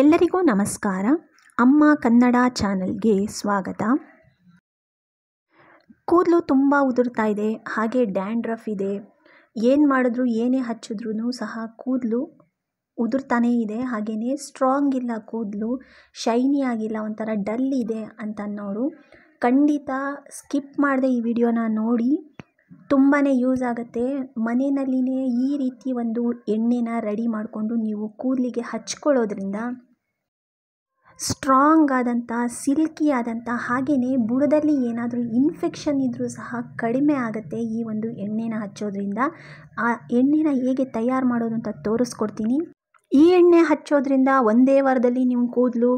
ಎಲ್ಲರಿಗೂ ನಮಸ್ಕಾರ ಅಮ್ಮ ಕನ್ನಡ ಚಾನಲ್ಗೆ ಸ್ವಾಗತ ಕೂದಲು ತುಂಬ ಉದುರ್ತಾ ಇದೆ ಹಾಗೆ ಡ್ಯಾಂಡ್ರಫ್ ಇದೆ ಏನು ಮಾಡಿದ್ರು ಏನೇ ಹಚ್ಚಿದ್ರೂ ಸಹ ಕೂದಲು ಉದುರ್ತಾನೇ ಇದೆ ಹಾಗೆಯೇ ಸ್ಟ್ರಾಂಗ್ ಇಲ್ಲ ಕೂದಲು ಶೈನಿ ಆಗಿಲ್ಲ ಒಂಥರ ಡಲ್ ಇದೆ ಅಂತ ಅನ್ನೋರು ಖಂಡಿತ ಸ್ಕಿಪ್ ಮಾಡದೆ ಈ ವಿಡಿಯೋನ ನೋಡಿ ತುಂಬಾ ಯೂಸ್ ಆಗುತ್ತೆ ಮನೆಯಲ್ಲಿಯೇ ಈ ರೀತಿ ಒಂದು ಎಣ್ಣೆನ ರೆಡಿ ಮಾಡಿಕೊಂಡು ನೀವು ಕೂದಲಿಗೆ ಹಚ್ಕೊಳ್ಳೋದ್ರಿಂದ ಸ್ಟ್ರಾಂಗ್ ಆದಂಥ ಸಿಲ್ಕಿ ಆದಂಥ ಹಾಗೆಯೇ ಬುಡದಲ್ಲಿ ಏನಾದರೂ ಇನ್ಫೆಕ್ಷನ್ ಇದ್ದರೂ ಸಹ ಕಡಿಮೆ ಆಗುತ್ತೆ ಈ ಒಂದು ಎಣ್ಣೆನ ಹಚ್ಚೋದ್ರಿಂದ ಆ ಎಣ್ಣೆನ ಹೇಗೆ ತಯಾರು ಮಾಡೋದು ಅಂತ ತೋರಿಸ್ಕೊಡ್ತೀನಿ ಈ ಎಣ್ಣೆ ಹಚ್ಚೋದ್ರಿಂದ ಒಂದೇ ವಾರದಲ್ಲಿ ನಿಮ್ಮ ಕೂದಲು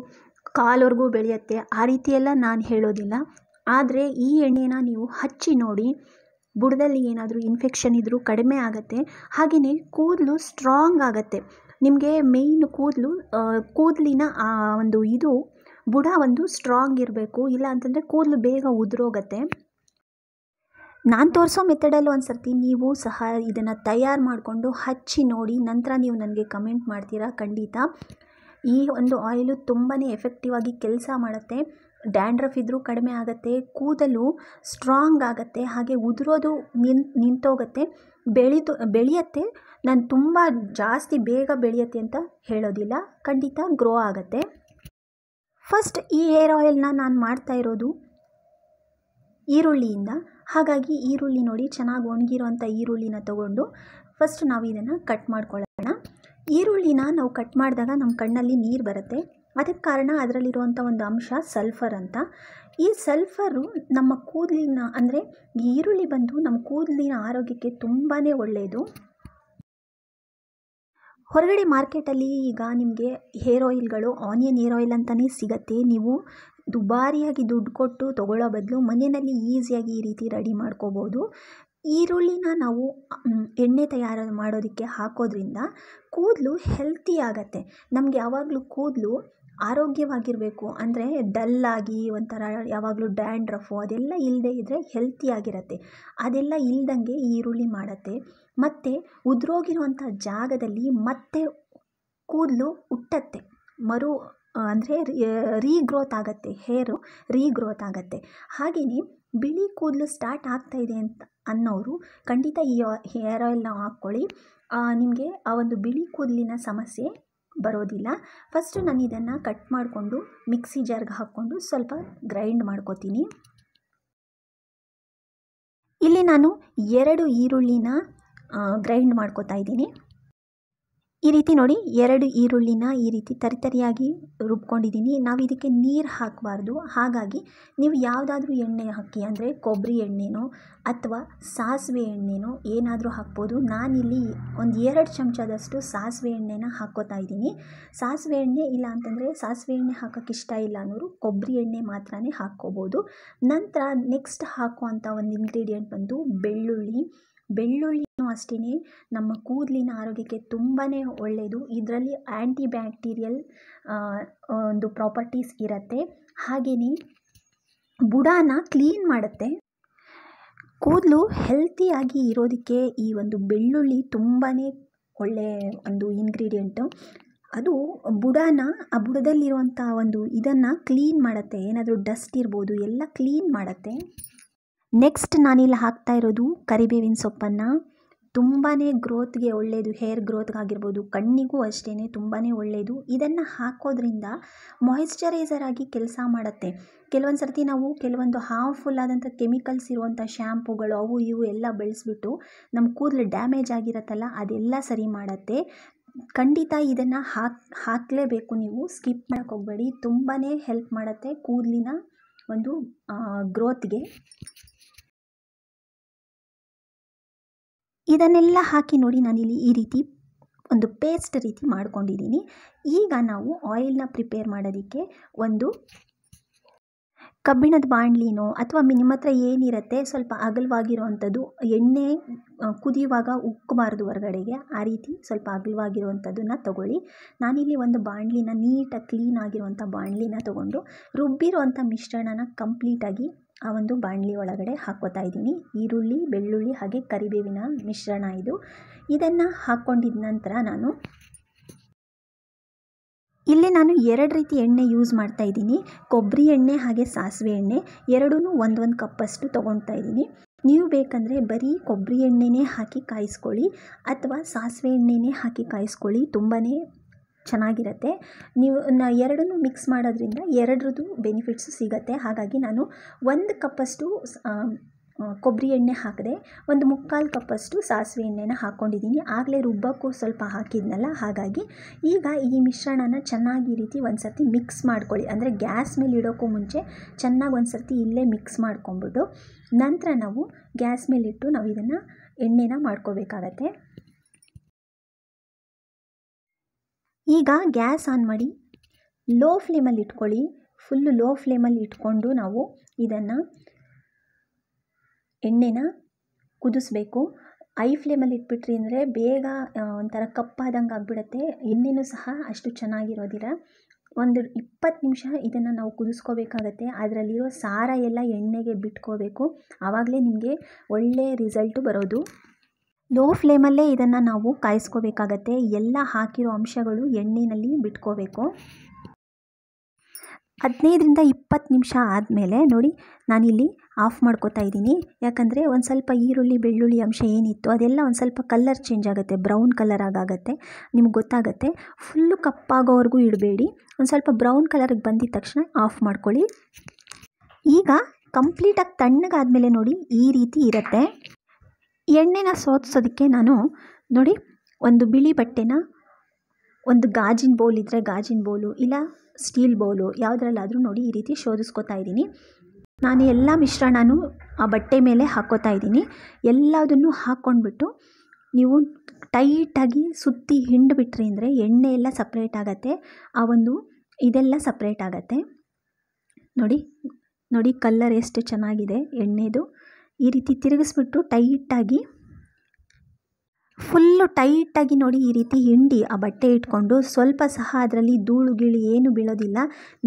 ಕಾಲವರೆಗೂ ಬೆಳೆಯುತ್ತೆ ಆ ರೀತಿಯೆಲ್ಲ ನಾನು ಹೇಳೋದಿಲ್ಲ ಆದರೆ ಈ ಎಣ್ಣೆನ ನೀವು ಹಚ್ಚಿ ನೋಡಿ ಬುಡದಲ್ಲಿ ಏನಾದರೂ ಇನ್ಫೆಕ್ಷನ್ ಇದ್ದರೂ ಕಡಿಮೆ ಆಗುತ್ತೆ ಹಾಗೆಯೇ ಕೂದಲು ಸ್ಟ್ರಾಂಗ್ ಆಗುತ್ತೆ ನಿಮಗೆ ಮೇಯ್ನ್ ಕೂದಲು ಕೂದಲಿನ ಆ ಒಂದು ಇದು ಬುಡ ಒಂದು ಸ್ಟ್ರಾಂಗ್ ಇರಬೇಕು ಇಲ್ಲ ಅಂತಂದರೆ ಕೂದಲು ಬೇಗ ಉದುರೋಗತ್ತೆ ನಾನು ತೋರಿಸೋ ಮೆಥಡಲ್ಲೂ ಒಂದು ಸರ್ತಿ ನೀವು ಸಹ ಇದನ್ನು ತಯಾರು ಮಾಡಿಕೊಂಡು ಹಚ್ಚಿ ನೋಡಿ ನಂತರ ನೀವು ನನಗೆ ಕಮೆಂಟ್ ಮಾಡ್ತೀರಾ ಖಂಡಿತ ಈ ಒಂದು ಆಯಿಲು ತುಂಬಾ ಎಫೆಕ್ಟಿವ್ ಆಗಿ ಕೆಲಸ ಮಾಡುತ್ತೆ ಡ್ಯಾಂಡ್ರಫ್ ಇದ್ದರೂ ಕಡಿಮೆ ಆಗುತ್ತೆ ಕೂದಲು ಸ್ಟ್ರಾಂಗ್ ಆಗುತ್ತೆ ಹಾಗೆ ಉದುರೋದು ನಿಂತು ನಿಂತೋಗುತ್ತೆ ಬೆಳೀತು ಬೆಳೆಯತ್ತೆ ನಾನು ತುಂಬ ಜಾಸ್ತಿ ಬೇಗ ಬೆಳೆಯತ್ತೆ ಅಂತ ಹೇಳೋದಿಲ್ಲ ಖಂಡಿತ ಗ್ರೋ ಆಗುತ್ತೆ ಫಸ್ಟ್ ಈ ಹೇರ್ ಆಯಿಲ್ನ ನಾನು ಮಾಡ್ತಾ ಇರೋದು ಈರುಳ್ಳಿಯಿಂದ ಹಾಗಾಗಿ ಈರುಳ್ಳಿ ನೋಡಿ ಚೆನ್ನಾಗಿ ಒಣಗಿರೋಂಥ ಈರುಳ್ಳಿನ ತಗೊಂಡು ಫಸ್ಟ್ ನಾವು ಇದನ್ನು ಕಟ್ ಮಾಡ್ಕೊಳ್ಳೋಣ ಈರುಳ್ಳಿನ ನಾವು ಕಟ್ ಮಾಡಿದಾಗ ನಮ್ಮ ಕಣ್ಣಲ್ಲಿ ನೀರು ಬರುತ್ತೆ ಅದಕ್ಕೆ ಕಾರಣ ಅದರಲ್ಲಿರುವಂಥ ಒಂದು ಅಂಶ ಸಲ್ಫರ್ ಅಂತ ಈ ಸಲ್ಫರು ನಮ್ಮ ಕೂದಲಿನ ಅಂದರೆ ಈರುಳ್ಳಿ ಬಂದು ನಮ್ಮ ಕೂದಲಿನ ಆರೋಗ್ಯಕ್ಕೆ ತುಂಬಾ ಒಳ್ಳೆಯದು ಹೊರಗಡೆ ಮಾರ್ಕೆಟಲ್ಲಿ ಈಗ ನಿಮಗೆ ಹೇರ್ ಆಯಿಲ್ಗಳು ಆನಿಯನ್ ಹೇರ್ ಆಯಿಲ್ ಅಂತಲೇ ಸಿಗತ್ತೆ ನೀವು ದುಬಾರಿಯಾಗಿ ದುಡ್ಡು ಕೊಟ್ಟು ತೊಗೊಳ್ಳೋ ಬದಲು ಮನೆಯಲ್ಲಿ ಈಸಿಯಾಗಿ ಈ ರೀತಿ ರೆಡಿ ಮಾಡ್ಕೋಬೋದು ಈರುಳ್ಳಿನ ನಾವು ಎಣ್ಣೆ ತಯಾರು ಮಾಡೋದಕ್ಕೆ ಹಾಕೋದ್ರಿಂದ ಕೂದಲು ಹೆಲ್ತಿ ಆಗತ್ತೆ ನಮಗೆ ಯಾವಾಗಲೂ ಕೂದಲು ಆರೋಗ್ಯವಾಗಿರಬೇಕು ಅಂದರೆ ಡಲ್ಲಾಗಿ ಒಂಥರ ಯಾವಾಗಲೂ ಡ್ಯಾಂಡ್ರಫು ಅದೆಲ್ಲ ಇಲ್ಲದೆ ಇದ್ದರೆ ಹೆಲ್ತಿಯಾಗಿರತ್ತೆ ಅದೆಲ್ಲ ಇಲ್ಲದಂಗೆ ಈರುಳ್ಳಿ ಮಾಡತ್ತೆ ಮತ್ತು ಉದುರೋಗಿರುವಂಥ ಜಾಗದಲ್ಲಿ ಮತ್ತೆ ಕೂದಲು ಹುಟ್ಟತ್ತೆ ಮರು ಅಂದರೆ ರೀಗ್ರೋತ್ ಆಗುತ್ತೆ ಹೇರು ರೀಗ್ರೋತ್ ಆಗುತ್ತೆ ಹಾಗೆಯೇ ಬಿಳಿ ಕೂದಲು ಸ್ಟಾರ್ಟ್ ಆಗ್ತಾ ಇದೆ ಅಂತ ಅನ್ನೋರು ಖಂಡಿತ ಈ ಹೇರ್ ಆಯಿಲ್ನ ಹಾಕ್ಕೊಳ್ಳಿ ನಿಮಗೆ ಆ ಒಂದು ಬಿಳಿ ಕೂದಲಿನ ಸಮಸ್ಯೆ ಬರೋದಿಲ್ಲ ಫಸ್ಟು ನಾನು ಇದನ್ನು ಕಟ್ ಮಾಡಿಕೊಂಡು ಮಿಕ್ಸಿ ಜಾರ್ಗೆ ಹಾಕ್ಕೊಂಡು ಸ್ವಲ್ಪ ಗ್ರೈಂಡ್ ಮಾಡ್ಕೋತೀನಿ ಇಲ್ಲಿ ನಾನು ಎರಡು ಈರುಳ್ಳಿನ ಗ್ರೈಂಡ್ ಮಾಡ್ಕೋತಾ ಇದ್ದೀನಿ ಈ ರೀತಿ ನೋಡಿ ಎರಡು ಈರುಳ್ಳಿನ ಈ ರೀತಿ ತರಿತರಿಯಾಗಿ ರುಬ್ಕೊಂಡಿದ್ದೀನಿ ನಾವು ಇದಕ್ಕೆ ನೀರು ಹಾಕಬಾರ್ದು ಹಾಗಾಗಿ ನೀವು ಯಾವುದಾದ್ರೂ ಎಣ್ಣೆ ಹಾಕಿ ಅಂದರೆ ಕೊಬ್ಬರಿ ಎಣ್ಣೆನೋ ಅಥವಾ ಸಾಸಿವೆ ಎಣ್ಣೆನೋ ಏನಾದರೂ ಹಾಕ್ಬೋದು ನಾನಿಲ್ಲಿ ಒಂದು ಎರಡು ಚಮಚದಷ್ಟು ಸಾಸಿವೆ ಎಣ್ಣೆನ ಹಾಕ್ಕೋತಾ ಇದ್ದೀನಿ ಸಾಸಿವೆ ಎಣ್ಣೆ ಇಲ್ಲ ಅಂತಂದರೆ ಸಾಸಿವೆ ಎಣ್ಣೆ ಹಾಕೋಕ್ಕೆ ಇಷ್ಟ ಇಲ್ಲ ಅನ್ನೋರು ಕೊಬ್ಬರಿ ಎಣ್ಣೆ ಮಾತ್ರನೇ ಹಾಕ್ಕೋಬೋದು ನಂತರ ನೆಕ್ಸ್ಟ್ ಹಾಕುವಂಥ ಒಂದು ಇಂಗ್ರೀಡಿಯೆಂಟ್ ಬಂದು ಬೆಳ್ಳುಳ್ಳಿ ಬೆಳ್ಳುಳ್ಳಿನೂ ಅಷ್ಟೇ ನಮ್ಮ ಕೂದಲಿನ ಆರೋಗ್ಯಕ್ಕೆ ತುಂಬಾ ಒಳ್ಳೆಯದು ಇದರಲ್ಲಿ ಆ್ಯಂಟಿ ಬ್ಯಾಕ್ಟೀರಿಯಲ್ ಒಂದು ಪ್ರಾಪರ್ಟೀಸ್ ಇರುತ್ತೆ ಹಾಗೆಯೇ ಬುಡಾನ ಕ್ಲೀನ್ ಮಾಡುತ್ತೆ ಕೂದಲು ಹೆಲ್ತಿಯಾಗಿ ಇರೋದಕ್ಕೆ ಈ ಒಂದು ಬೆಳ್ಳುಳ್ಳಿ ತುಂಬಾ ಒಳ್ಳೆಯ ಒಂದು ಇಂಗ್ರೀಡಿಯೆಂಟು ಅದು ಬುಡಾನ ಆ ಬುಡದಲ್ಲಿರುವಂಥ ಒಂದು ಇದನ್ನು ಕ್ಲೀನ್ ಮಾಡುತ್ತೆ ಏನಾದರೂ ಡಸ್ಟ್ ಇರ್ಬೋದು ಎಲ್ಲ ಕ್ಲೀನ್ ಮಾಡುತ್ತೆ ನೆಕ್ಸ್ಟ್ ನಾನಿಲ್ಲಿ ಹಾಕ್ತಾ ಇರೋದು ಕರಿಬೇವಿನ ಸೊಪ್ಪನ್ನು ತುಂಬಾ ಗ್ರೋತ್ಗೆ ಒಳ್ಳೆಯದು ಹೇರ್ ಗ್ರೋತ್ಗಾಗಿರ್ಬೋದು ಕಣ್ಣಿಗೂ ಅಷ್ಟೇ ತುಂಬಾ ಒಳ್ಳೆಯದು ಇದನ್ನು ಹಾಕೋದ್ರಿಂದ ಮಾಯಿಶ್ಚರೈಸರ್ ಆಗಿ ಕೆಲಸ ಮಾಡುತ್ತೆ ಕೆಲವೊಂದು ಸರ್ತಿ ನಾವು ಕೆಲವೊಂದು ಹಾರ್ಮ್ಫುಲ್ ಆದಂಥ ಕೆಮಿಕಲ್ಸ್ ಇರುವಂಥ ಶ್ಯಾಂಪುಗಳು ಅವು ಇವು ಎಲ್ಲ ಬೆಳೆಸ್ಬಿಟ್ಟು ನಮ್ಮ ಕೂದಲು ಡ್ಯಾಮೇಜ್ ಆಗಿರತ್ತಲ್ಲ ಅದೆಲ್ಲ ಸರಿ ಮಾಡುತ್ತೆ ಖಂಡಿತ ಇದನ್ನು ಹಾಕ್ ಹಾಕಲೇಬೇಕು ನೀವು ಸ್ಕಿಪ್ ಮಾಡೋಕೆ ಹೋಗಬೇಡಿ ತುಂಬಾ ಹೆಲ್ಪ್ ಮಾಡುತ್ತೆ ಕೂದಲಿನ ಒಂದು ಗ್ರೋತ್ಗೆ ಇದನ್ನೆಲ್ಲ ಹಾಕಿ ನೋಡಿ ನಾನಿಲ್ಲಿ ಈ ರೀತಿ ಒಂದು ಪೇಸ್ಟ್ ರೀತಿ ಮಾಡ್ಕೊಂಡಿದ್ದೀನಿ ಈಗ ನಾವು ಆಯಿಲ್ನ ಪ್ರಿಪೇರ್ ಮಾಡೋದಕ್ಕೆ ಒಂದು ಕಬ್ಬಿಣದ ಬಾಣಲಿನೋ ಅಥವಾ ನಿಮ್ಮ ಹತ್ರ ಏನಿರುತ್ತೆ ಸ್ವಲ್ಪ ಅಗಲವಾಗಿರುವಂಥದ್ದು ಎಣ್ಣೆ ಕುದಿಯುವಾಗ ಉಕ್ಕಬಾರ್ದು ಹೊರಗಡೆಗೆ ಆ ರೀತಿ ಸ್ವಲ್ಪ ಅಗಲವಾಗಿರುವಂಥದ್ದನ್ನ ತೊಗೊಳ್ಳಿ ನಾನಿಲ್ಲಿ ಒಂದು ಬಾಣಲಿನ ನೀಟಾಗಿ ಕ್ಲೀನ್ ಆಗಿರುವಂಥ ಬಾಣಲಿನ ತೊಗೊಂಡು ರುಬ್ಬಿರುವಂಥ ಮಿಶ್ರಣನ ಕಂಪ್ಲೀಟಾಗಿ ಆ ಒಂದು ಬಾಣಲಿ ಒಳಗಡೆ ಹಾಕ್ಕೋತಾ ಇದ್ದೀನಿ ಈರುಳ್ಳಿ ಬೆಳ್ಳುಳ್ಳಿ ಹಾಗೆ ಕರಿಬೇವಿನ ಮಿಶ್ರಣ ಇದು ಇದನ್ನು ಹಾಕ್ಕೊಂಡಿದ್ದ ನಂತರ ನಾನು ಇಲ್ಲಿ ನಾನು ಎರಡು ರೀತಿ ಎಣ್ಣೆ ಯೂಸ್ ಮಾಡ್ತಾ ಇದ್ದೀನಿ ಕೊಬ್ಬರಿ ಎಣ್ಣೆ ಹಾಗೆ ಸಾಸಿವೆ ಎಣ್ಣೆ ಎರಡೂ ಒಂದೊಂದು ಕಪ್ಪಷ್ಟು ತೊಗೊಳ್ತಾ ಇದ್ದೀನಿ ನೀವು ಬೇಕಂದರೆ ಬರೀ ಕೊಬ್ಬರಿ ಎಣ್ಣೆನೇ ಹಾಕಿ ಕಾಯಿಸ್ಕೊಳ್ಳಿ ಅಥವಾ ಸಾಸಿವೆ ಎಣ್ಣೆನೇ ಹಾಕಿ ಕಾಯಿಸ್ಕೊಳ್ಳಿ ತುಂಬಾ ಚೆನ್ನಾಗಿರುತ್ತೆ ನೀವು ನ ಎರಡನ್ನೂ ಮಿಕ್ಸ್ ಮಾಡೋದ್ರಿಂದ ಎರಡರದ್ದು ಬೆನಿಫಿಟ್ಸು ಸಿಗುತ್ತೆ ಹಾಗಾಗಿ ನಾನು ಒಂದು ಕಪ್ಪಷ್ಟು ಕೊಬ್ಬರಿ ಎಣ್ಣೆ ಹಾಕಿದೆ ಒಂದು ಮುಕ್ಕಾಲು ಕಪ್ಪಷ್ಟು ಸಾಸಿವೆ ಎಣ್ಣೆನ ಹಾಕ್ಕೊಂಡಿದ್ದೀನಿ ಆಗಲೇ ರುಬ್ಬಕ್ಕೂ ಸ್ವಲ್ಪ ಹಾಕಿದ್ನಲ್ಲ ಹಾಗಾಗಿ ಈಗ ಈ ಮಿಶ್ರಣನ ಚೆನ್ನಾಗಿ ಈ ರೀತಿ ಒಂದು ಸರ್ತಿ ಮಿಕ್ಸ್ ಮಾಡ್ಕೊಳ್ಳಿ ಅಂದರೆ ಗ್ಯಾಸ್ ಮೇಲೆ ಇಡೋಕ್ಕೂ ಮುಂಚೆ ಚೆನ್ನಾಗಿ ಒಂದು ಸರ್ತಿ ಇಲ್ಲೇ ಮಿಕ್ಸ್ ಮಾಡ್ಕೊಂಬಿಟ್ಟು ನಂತರ ನಾವು ಗ್ಯಾಸ್ ಮೇಲಿಟ್ಟು ನಾವು ಇದನ್ನು ಎಣ್ಣೆನ ಮಾಡ್ಕೋಬೇಕಾಗತ್ತೆ ಈಗ ಗ್ಯಾಸ್ ಆನ್ ಮಾಡಿ ಲೋ ಫ್ಲೇಮಲ್ಲಿ ಇಟ್ಕೊಳ್ಳಿ ಫುಲ್ಲು ಲೋ ಫ್ಲೇಮಲ್ಲಿ ಇಟ್ಕೊಂಡು ನಾವು ಇದನ್ನು ಎಣ್ಣೆನ ಕುದಿಸ್ಬೇಕು ಐ ಫ್ಲೇಮಲ್ಲಿ ಇಟ್ಬಿಟ್ರಿ ಅಂದರೆ ಬೇಗ ಒಂಥರ ಕಪ್ಪಾದಂಗೆ ಆಗಿಬಿಡತ್ತೆ ಎಣ್ಣೆನೂ ಸಹ ಅಷ್ಟು ಚೆನ್ನಾಗಿರೋದಿಲ್ಲ ಒಂದು ಇಪ್ಪತ್ತು ನಿಮಿಷ ಇದನ್ನು ನಾವು ಕುದಿಸ್ಕೋಬೇಕಾಗತ್ತೆ ಅದರಲ್ಲಿರೋ ಸಾರ ಎಲ್ಲ ಎಣ್ಣೆಗೆ ಬಿಟ್ಕೋಬೇಕು ಆವಾಗಲೇ ನಿಮಗೆ ಒಳ್ಳೆಯ ರಿಸಲ್ಟು ಬರೋದು ಲೋ ಫ್ಲೇಮಲ್ಲೇ ಇದನ್ನು ನಾವು ಕಾಯಿಸ್ಕೋಬೇಕಾಗತ್ತೆ ಎಲ್ಲ ಹಾಕಿರೋ ಅಂಶಗಳು ಎಣ್ಣೆಯಲ್ಲಿ ಬಿಟ್ಕೋಬೇಕು ಹದಿನೈದರಿಂದ ಇಪ್ಪತ್ತು ನಿಮಿಷ ಆದಮೇಲೆ ನೋಡಿ ನಾನಿಲ್ಲಿ ಆಫ್ ಮಾಡ್ಕೋತಾ ಇದ್ದೀನಿ ಯಾಕಂದರೆ ಒಂದು ಸ್ವಲ್ಪ ಈರುಳ್ಳಿ ಬೆಳ್ಳುಳ್ಳಿ ಅಂಶ ಏನಿತ್ತು ಅದೆಲ್ಲ ಒಂದು ಸ್ವಲ್ಪ ಕಲ್ಲರ್ ಚೇಂಜ್ ಆಗುತ್ತೆ ಬ್ರೌನ್ ಕಲರ್ ಆಗಾಗತ್ತೆ ನಿಮ್ಗೆ ಗೊತ್ತಾಗುತ್ತೆ ಫುಲ್ಲು ಕಪ್ಪಾಗೋವರೆಗೂ ಇಡಬೇಡಿ ಒಂದು ಸ್ವಲ್ಪ ಬ್ರೌನ್ ಕಲರ್ಗೆ ಬಂದಿದ ತಕ್ಷಣ ಆಫ್ ಮಾಡ್ಕೊಳ್ಳಿ ಈಗ ಕಂಪ್ಲೀಟಾಗಿ ತಣ್ಣಗಾದಮೇಲೆ ನೋಡಿ ಈ ರೀತಿ ಇರುತ್ತೆ ಎಣ್ಣೆನ ಸೋತಿಸೋದಕ್ಕೆ ನಾನು ನೋಡಿ ಒಂದು ಬಿಳಿ ಬಟ್ಟೆನ ಒಂದು ಗಾಜಿನ ಬೌಲ್ ಇದ್ದರೆ ಗಾಜಿನ ಬೌಲು ಇಲ್ಲ ಸ್ಟೀಲ್ ಬೌಲು ಯಾವುದ್ರಲ್ಲಾದರೂ ನೋಡಿ ಈ ರೀತಿ ಶೋಧಿಸ್ಕೊತಾ ಇದ್ದೀನಿ ನಾನು ಎಲ್ಲ ಮಿಶ್ರಣನೂ ಆ ಬಟ್ಟೆ ಮೇಲೆ ಹಾಕ್ಕೋತಾ ಇದ್ದೀನಿ ಎಲ್ಲದನ್ನು ಹಾಕ್ಕೊಂಡ್ಬಿಟ್ಟು ನೀವು ಟೈಟಾಗಿ ಸುತ್ತಿ ಹಿಂಡುಬಿಟ್ರಿ ಅಂದರೆ ಎಣ್ಣೆ ಎಲ್ಲ ಸಪ್ರೇಟ್ ಆಗತ್ತೆ ಆ ಒಂದು ಇದೆಲ್ಲ ಸಪ್ರೇಟ್ ಆಗತ್ತೆ ನೋಡಿ ನೋಡಿ ಕಲ್ಲರ್ ಎಷ್ಟು ಚೆನ್ನಾಗಿದೆ ಎಣ್ಣೆದು ಈ ರೀತಿ ತಿರುಗಿಸ್ಬಿಟ್ಟು ಟೈಟಾಗಿ ಫುಲ್ಲು ಟೈಟಾಗಿ ನೋಡಿ ಈ ರೀತಿ ಹಿಂಡಿ ಆ ಬಟ್ಟೆ ಇಟ್ಕೊಂಡು ಸ್ವಲ್ಪ ಸಹ ಅದರಲ್ಲಿ ಧೂಳು ಗೀಳು ಏನು ಬೀಳೋದಿಲ್ಲ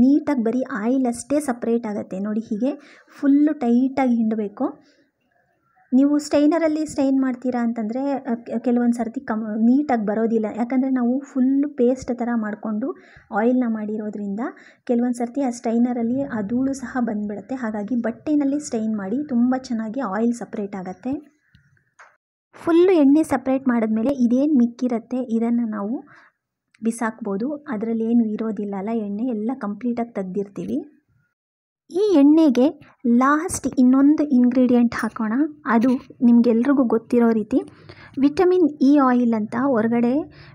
ನೀಟಾಗಿ ಬರೀ ಆಯಿಲ್ ಅಷ್ಟೇ ಸಪ್ರೇಟ್ ಆಗುತ್ತೆ ನೋಡಿ ಹೀಗೆ ಫುಲ್ಲು ಟೈಟಾಗಿ ಹಿಂಡಬೇಕು ನೀವು ಸ್ಟೈನರಲ್ಲಿ ಸ್ಟೈನ್ ಮಾಡ್ತೀರಾ ಅಂತಂದರೆ ಕೆಲವೊಂದು ಸರ್ತಿ ಕಮ್ ನೀಟಾಗಿ ಬರೋದಿಲ್ಲ ಯಾಕಂದರೆ ನಾವು ಫುಲ್ಲು ಪೇಸ್ಟ್ ಥರ ಮಾಡಿಕೊಂಡು ಆಯಿಲ್ನ ಮಾಡಿರೋದ್ರಿಂದ ಕೆಲವೊಂದು ಸರ್ತಿ ಆ ಸ್ಟೈನರಲ್ಲಿ ಆ ಧೂಳು ಸಹ ಬಂದುಬಿಡುತ್ತೆ ಹಾಗಾಗಿ ಬಟ್ಟೆನಲ್ಲಿ ಸ್ಟೈನ್ ಮಾಡಿ ತುಂಬ ಚೆನ್ನಾಗಿ ಆಯಿಲ್ ಸಪ್ರೇಟ್ ಆಗುತ್ತೆ ಫುಲ್ಲು ಎಣ್ಣೆ ಸಪ್ರೇಟ್ ಮಾಡಿದ್ಮೇಲೆ ಇದೇನು ಮಿಕ್ಕಿರುತ್ತೆ ಇದನ್ನು ನಾವು ಬಿಸಾಕ್ಬೋದು ಅದರಲ್ಲಿ ಏನು ಇರೋದಿಲ್ಲ ಅಲ್ಲ ಎಣ್ಣೆ ಎಲ್ಲ ಕಂಪ್ಲೀಟಾಗಿ ತೆಗ್ದಿರ್ತೀವಿ ಈ ಎಣ್ಣೆಗೆ ಲಾಸ್ಟ್ ಇನ್ನೊಂದು ಇಂಗ್ರೀಡಿಯೆಂಟ್ ಹಾಕೋಣ ಅದು ನಿಮಗೆಲ್ರಿಗೂ ಗೊತ್ತಿರೋ ರೀತಿ ವಿಟಮಿನ್ ಇ ಆಯಿಲ್ ಅಂತ ಹೊರಗಡೆ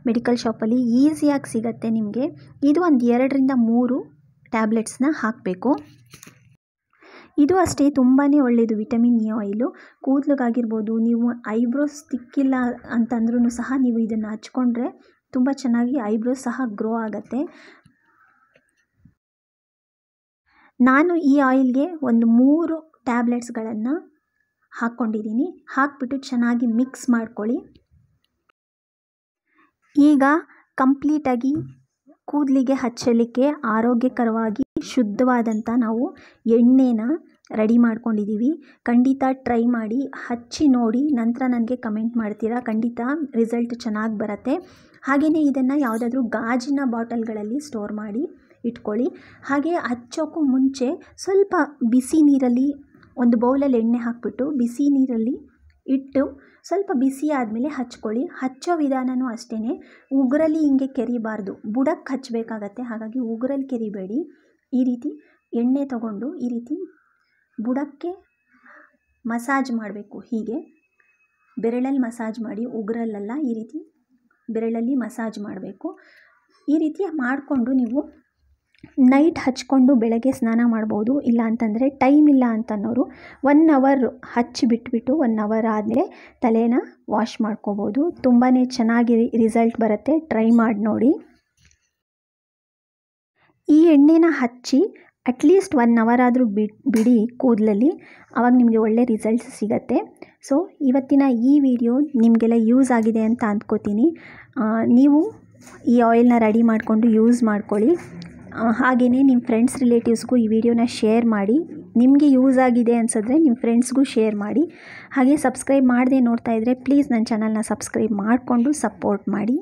ಮೆಡಿಕಲ್ ಶಾಪಲ್ಲಿ ಈಸಿಯಾಗಿ ಸಿಗತ್ತೆ ನಿಮಗೆ ಇದು ಒಂದು ಎರಡರಿಂದ ಮೂರು ಟ್ಯಾಬ್ಲೆಟ್ಸ್ನ ಹಾಕಬೇಕು ಇದು ಅಷ್ಟೇ ತುಂಬಾ ಒಳ್ಳೆಯದು ವಿಟಮಿನ್ ಇ ಆಯಿಲು ಕೂದಲಿಗಾಗಿರ್ಬೋದು ನೀವು ಐಬ್ರೋಸ್ ತಿಕ್ಕಿಲ್ಲ ಅಂತಂದ್ರೂ ಸಹ ನೀವು ಇದನ್ನು ಹಚ್ಕೊಂಡ್ರೆ ತುಂಬ ಚೆನ್ನಾಗಿ ಐಬ್ರೋಸ್ ಸಹ ಗ್ರೋ ಆಗುತ್ತೆ ನಾನು ಈ ಆಯಿಲ್ಗೆ ಒಂದು ಮೂರು ಟ್ಯಾಬ್ಲೆಟ್ಸ್ಗಳನ್ನು ಹಾಕ್ಕೊಂಡಿದ್ದೀನಿ ಹಾಕ್ಬಿಟ್ಟು ಚೆನ್ನಾಗಿ ಮಿಕ್ಸ್ ಮಾಡ್ಕೊಳ್ಳಿ ಈಗ ಕಂಪ್ಲೀಟಾಗಿ ಕೂದಲಿಗೆ ಹಚ್ಚಲಿಕ್ಕೆ ಆರೋಗ್ಯಕರವಾಗಿ ಶುದ್ಧವಾದಂಥ ನಾವು ಎಣ್ಣೆನ ರೆಡಿ ಮಾಡ್ಕೊಂಡಿದ್ದೀವಿ ಖಂಡಿತ ಟ್ರೈ ಮಾಡಿ ಹಚ್ಚಿ ನೋಡಿ ನಂತರ ನನಗೆ ಕಮೆಂಟ್ ಮಾಡ್ತೀರಾ ಖಂಡಿತ ರಿಸಲ್ಟ್ ಚೆನ್ನಾಗಿ ಬರುತ್ತೆ ಹಾಗೆಯೇ ಇದನ್ನು ಯಾವುದಾದ್ರೂ ಗಾಜಿನ ಬಾಟಲ್ಗಳಲ್ಲಿ ಸ್ಟೋರ್ ಮಾಡಿ ಇಟ್ಕೊಳ್ಳಿ ಹಾಗೆ ಹಚ್ಚೋಕ್ಕೂ ಮುಂಚೆ ಸ್ವಲ್ಪ ಬಿಸಿ ನೀರಲ್ಲಿ ಒಂದು ಬೌಲಲ್ಲಿ ಎಣ್ಣೆ ಹಾಕಿಬಿಟ್ಟು ಬಿಸಿ ನೀರಲ್ಲಿ ಇಟ್ಟು ಸ್ವಲ್ಪ ಬಿಸಿ ಆದಮೇಲೆ ಹಚ್ಕೊಳ್ಳಿ ಹಚ್ಚೋ ವಿಧಾನವೂ ಅಷ್ಟೇ ಉಗುರಲ್ಲಿ ಹಿಂಗೆ ಕೆರಿಬಾರ್ದು ಬುಡಕ್ಕೆ ಹಚ್ಚಬೇಕಾಗತ್ತೆ ಹಾಗಾಗಿ ಉಗುರಲ್ಲಿ ಕೆರಿಬೇಡಿ ಈ ರೀತಿ ಎಣ್ಣೆ ತಗೊಂಡು ಈ ರೀತಿ ಬುಡಕ್ಕೆ ಮಸಾಜ್ ಮಾಡಬೇಕು ಹೀಗೆ ಬೆರಳಲ್ಲಿ ಮಸಾಜ್ ಮಾಡಿ ಉಗುರಲ್ಲೆಲ್ಲ ಈ ರೀತಿ ಬೆರಳಲ್ಲಿ ಮಸಾಜ್ ಮಾಡಬೇಕು ಈ ರೀತಿ ಮಾಡಿಕೊಂಡು ನೀವು ನೈಟ್ ಹಚ್ಕೊಂಡು ಬೆಳಗ್ಗೆ ಸ್ನಾನ ಮಾಡ್ಬೋದು ಇಲ್ಲ ಅಂತಂದರೆ ಟೈಮ್ ಇಲ್ಲ ಅಂತನೋರು ಒನ್ ಅವರ್ ಹಚ್ಚಿ ಬಿಟ್ಬಿಟ್ಟು ಒನ್ ಅವರ್ ಆದರೆ ತಲೆನ ವಾಶ್ ಮಾಡ್ಕೋಬೋದು ತುಂಬಾ ಚೆನ್ನಾಗಿ ರಿಸಲ್ಟ್ ಬರುತ್ತೆ ಟ್ರೈ ಮಾಡಿ ನೋಡಿ ಈ ಎಣ್ಣೆನ ಹಚ್ಚಿ ಅಟ್ಲೀಸ್ಟ್ ಒನ್ ಅವರ್ ಆದರೂ ಬಿಡಿ ಕೂದಲಲ್ಲಿ ಆವಾಗ ನಿಮಗೆ ಒಳ್ಳೆ ರಿಸಲ್ಟ್ಸ್ ಸಿಗತ್ತೆ ಸೊ ಇವತ್ತಿನ ಈ ವಿಡಿಯೋ ನಿಮಗೆಲ್ಲ ಯೂಸ್ ಆಗಿದೆ ಅಂತ ಅಂದ್ಕೋತೀನಿ ನೀವು ಈ ಆಯಿಲ್ನ ರೆಡಿ ಮಾಡಿಕೊಂಡು ಯೂಸ್ ಮಾಡ್ಕೊಳ್ಳಿ ಹಾಗೆಯೇ ನಿಮ್ಮ ಫ್ರೆಂಡ್ಸ್ ರಿಲೇಟಿವ್ಸ್ಗೂ ಈ ವಿಡಿಯೋನ ಶೇರ್ ಮಾಡಿ ನಿಮಗೆ ಯೂಸ್ ಆಗಿದೆ ಅನ್ಸಿದ್ರೆ ನಿಮ್ಮ ಫ್ರೆಂಡ್ಸ್ಗೂ ಶೇರ್ ಮಾಡಿ ಹಾಗೆ ಸಬ್ಸ್ಕ್ರೈಬ್ ಮಾಡದೆ ನೋಡ್ತಾ ಇದ್ದರೆ ಪ್ಲೀಸ್ ನನ್ನ ಚಾನಲ್ನ ಸಬ್ಸ್ಕ್ರೈಬ್ ಮಾಡಿಕೊಂಡು ಸಪೋರ್ಟ್ ಮಾಡಿ